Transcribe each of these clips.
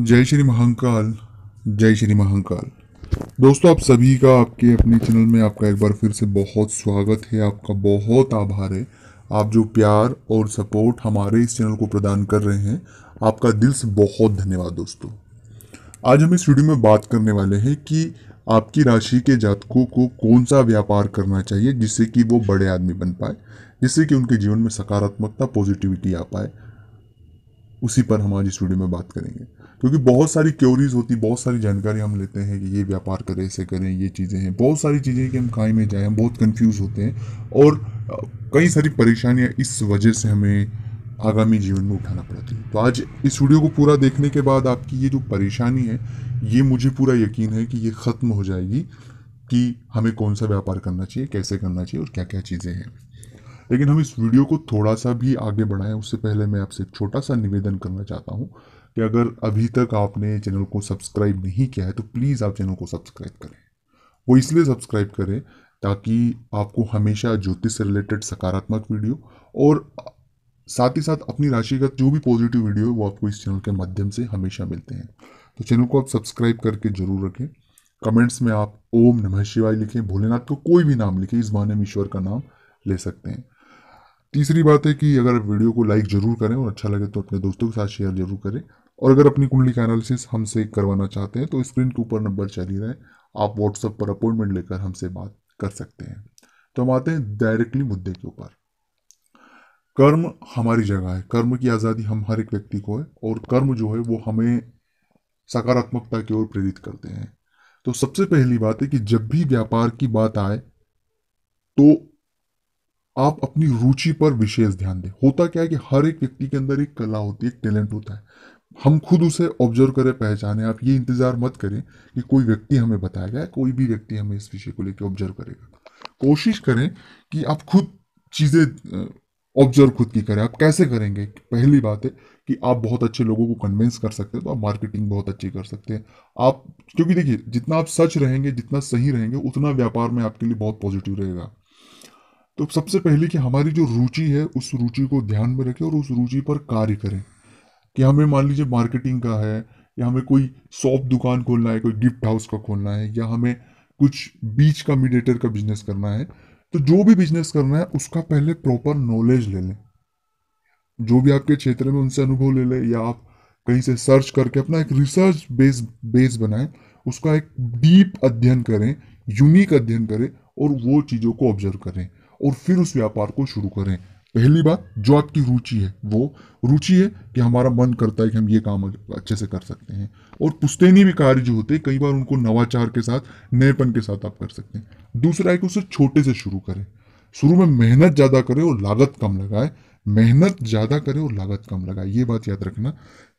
जय श्री महाकाल जय श्री महाकाल दोस्तों आप सभी का आपके अपने चैनल में आपका एक बार फिर से बहुत स्वागत है आपका बहुत आभार है आप जो प्यार और सपोर्ट हमारे इस चैनल को प्रदान कर रहे हैं आपका दिल से बहुत धन्यवाद दोस्तों आज हम इस वीडियो में बात करने वाले हैं कि आपकी राशि के जातकों को कौन सा व्यापार करना चाहिए जिससे कि वो बड़े आदमी बन पाए जिससे कि उनके जीवन में सकारात्मकता पॉजिटिविटी आ पाए उसी पर हम आज इस वीडियो में बात करेंगे क्योंकि बहुत सारी क्योरीज होती बहुत सारी जानकारी हम लेते हैं कि ये व्यापार करें इसे करें ये चीज़ें हैं बहुत सारी चीज़ें कि हम काय में जाएँ हम बहुत कन्फ्यूज़ होते हैं और कई सारी परेशानियाँ इस वजह से हमें आगामी जीवन में उठाना पड़ती है तो आज इस वीडियो को पूरा देखने के बाद आपकी ये जो परेशानी है ये मुझे पूरा यकीन है कि ये ख़त्म हो जाएगी कि हमें कौन सा व्यापार करना चाहिए कैसे करना चाहिए और क्या क्या चीज़ें हैं लेकिन हम इस वीडियो को थोड़ा सा भी आगे बढ़ाएं उससे पहले मैं आपसे एक छोटा सा निवेदन करना चाहता हूं कि अगर अभी तक आपने चैनल को सब्सक्राइब नहीं किया है तो प्लीज़ आप चैनल को सब्सक्राइब करें वो इसलिए सब्सक्राइब करें ताकि आपको हमेशा ज्योतिष से रिलेटेड सकारात्मक वीडियो और साथ ही साथ अपनी राशि का जो भी पॉजिटिव वीडियो है वो आपको इस चैनल के माध्यम से हमेशा मिलते हैं तो चैनल को आप सब्सक्राइब करके जरूर रखें कमेंट्स में आप ओम नमः शिवाय लिखें भोलेनाथ को कोई भी नाम लिखें इस बहाने में ईश्वर का नाम ले सकते हैं तीसरी बात है कि अगर वीडियो को लाइक ज़रूर करें और अच्छा लगे तो अपने दोस्तों के साथ शेयर जरूर करें और अगर अपनी कुंडली का एनालिसिस हमसे करवाना चाहते हैं तो स्क्रीन के ऊपर नंबर चल ही आप व्हाट्सएप पर अपॉइंटमेंट लेकर हमसे बात कर सकते हैं तो हम आते हैं डायरेक्टली मुद्दे के ऊपर कर्म हमारी जगह है कर्म की आज़ादी हम हर एक व्यक्ति को है और कर्म जो है वो हमें सकारात्मकता की ओर प्रेरित करते हैं तो सबसे पहली बात है कि जब भी व्यापार की बात आए तो आप अपनी रुचि पर विशेष ध्यान दें होता क्या है कि हर एक व्यक्ति के अंदर एक कला होती है एक टैलेंट होता है हम खुद उसे ऑब्जर्व करें पहचाने आप ये इंतज़ार मत करें कि कोई व्यक्ति हमें बताएगा कोई भी व्यक्ति हमें इस विषय को लेकर ऑब्जर्व करेगा कोशिश करें कि आप खुद चीज़ें ऑब्जर्व खुद की करें आप कैसे करेंगे पहली बात है कि आप बहुत अच्छे लोगों को कन्विंस कर सकते हैं तो आप मार्केटिंग बहुत अच्छी कर सकते हैं आप क्योंकि देखिए जितना आप सच रहेंगे जितना सही रहेंगे उतना व्यापार में आपके लिए बहुत पॉजिटिव रहेगा तो सबसे पहले कि हमारी जो रुचि है उस रुचि को ध्यान में रखें और उस रुचि पर कार्य करें कि हमें मान लीजिए मार्केटिंग का है या हमें कोई शॉप दुकान खोलना है कोई गिफ्ट हाउस का खोलना है या हमें कुछ बीच का मीडिएटर का बिजनेस करना है तो जो भी बिजनेस करना है उसका पहले प्रॉपर नॉलेज ले लें जो भी आपके क्षेत्र में उनसे अनुभव ले लें या आप कहीं से सर्च करके अपना एक रिसर्च बेस बेस बनाएं उसका एक डीप अध्ययन करें यूनिक अध्ययन करें और वो चीज़ों को ऑब्जर्व करें और फिर उस व्यापार को शुरू करें पहली बात जो आपकी रुचि है वो रुचि है कि हमारा मन करता है कि हम ये काम अच्छे से कर सकते हैं और पुस्तैनी भी कार्य जो होते हैं कई बार उनको नवाचार के साथ नएपन के साथ आप कर सकते हैं दूसरा है कि उसे छोटे से शुरू करें शुरू में मेहनत ज़्यादा करें और लागत कम लगाए मेहनत ज़्यादा करें और लागत कम लगाए ये बात याद रखना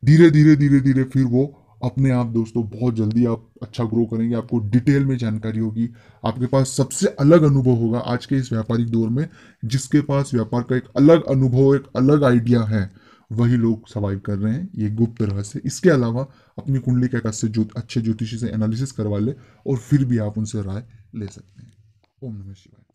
धीरे धीरे धीरे धीरे फिर वो अपने आप दोस्तों बहुत जल्दी आप अच्छा ग्रो करेंगे आपको डिटेल में जानकारी होगी आपके पास सबसे अलग अनुभव होगा आज के इस व्यापारिक दौर में जिसके पास व्यापार का एक अलग अनुभव एक अलग आइडिया है वही लोग सर्वाइव कर रहे हैं ये गुप्त रहस्य इसके अलावा अपनी कुंडली के आकाश से जो अच्छे ज्योतिषी से एनालिसिस करवा ले और फिर भी आप उनसे राय ले सकते हैं ओम नमः शिवाय